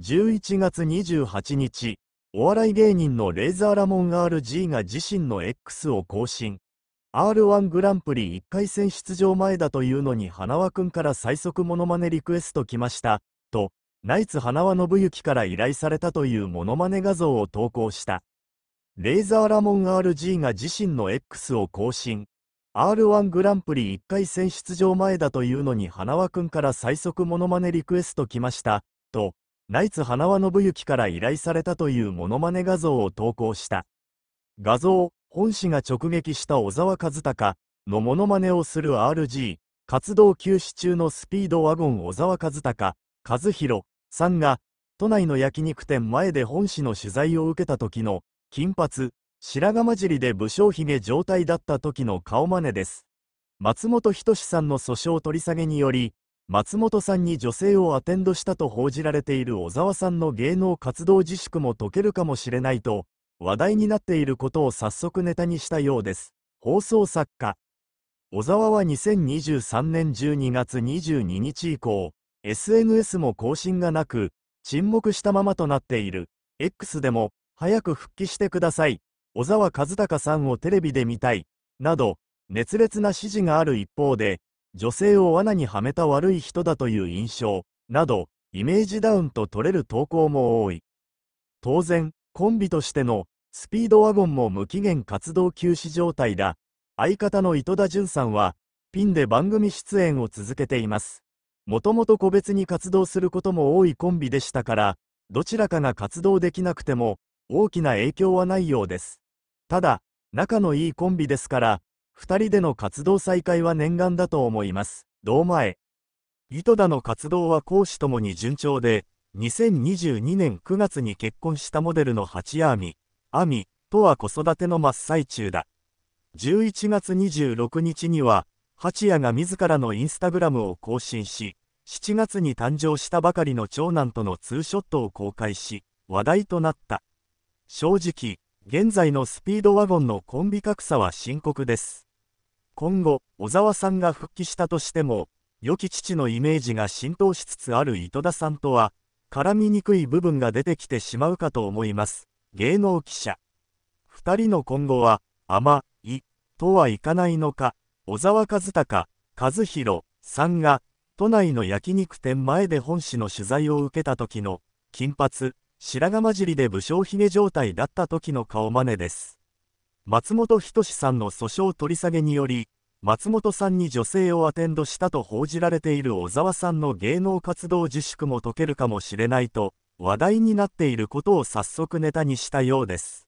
11月28日、お笑い芸人のレイザーラモン RG が自身の X を更新。R1 グランプリ1回戦出場前だというのに花輪くんから最速モノマネリクエスト来ました、と、ナイツ花輪信之から依頼されたというモノマネ画像を投稿した。レイザーラモン RG が自身の X を更新。R1 グランプリ1回戦出場前だというのに花輪くんから最速モノマネリクエスト来ました、と、ナイツ花輪信之から依頼されたというモノマネ画像を投稿した。画像、本誌が直撃した小沢和孝のモノマネをする RG、活動休止中のスピードワゴン小沢和孝、和弘さんが、都内の焼肉店前で本誌の取材を受けた時の、金髪、白髪混じりで武将髭状態だった時の顔真似です。松本人志さんの訴訟取り下げにより、松本さんに女性をアテンドしたと報じられている小沢さんの芸能活動自粛も解けるかもしれないと話題になっていることを早速ネタにしたようです放送作家小沢は2023年12月22日以降 SNS も更新がなく沈黙したままとなっている X でも早く復帰してください小沢和孝さんをテレビで見たいなど熱烈な支持がある一方で女性を罠にはめた悪い人だという印象などイメージダウンと取れる投稿も多い当然コンビとしてのスピードワゴンも無期限活動休止状態だ相方の糸田潤さんはピンで番組出演を続けていますもともと個別に活動することも多いコンビでしたからどちらかが活動できなくても大きな影響はないようですただ仲のいいコンビですから二人での活動再開は念願だと思います。どうもえ。糸田の活動は講師ともに順調で、2022年9月に結婚したモデルの八谷亜美、亜美とは子育ての真っ最中だ。11月26日には、八谷が自らのインスタグラムを更新し、7月に誕生したばかりの長男とのツーショットを公開し、話題となった。正直、現在のスピードワゴンのコンビ格差は深刻です。今後、小沢さんが復帰したとしても、良き父のイメージが浸透しつつある井戸田さんとは、絡みにくい部分が出てきてしまうかと思います。芸能記者。二人の今後は、甘、い、とはいかないのか、小沢和孝、和弘さんが、都内の焼肉店前で本誌の取材を受けた時の、金髪、白髪混じりで武将髭状態だった時の顔真似です。松本人志さんの訴訟取り下げにより、松本さんに女性をアテンドしたと報じられている小沢さんの芸能活動自粛も解けるかもしれないと、話題になっていることを早速ネタにしたようです。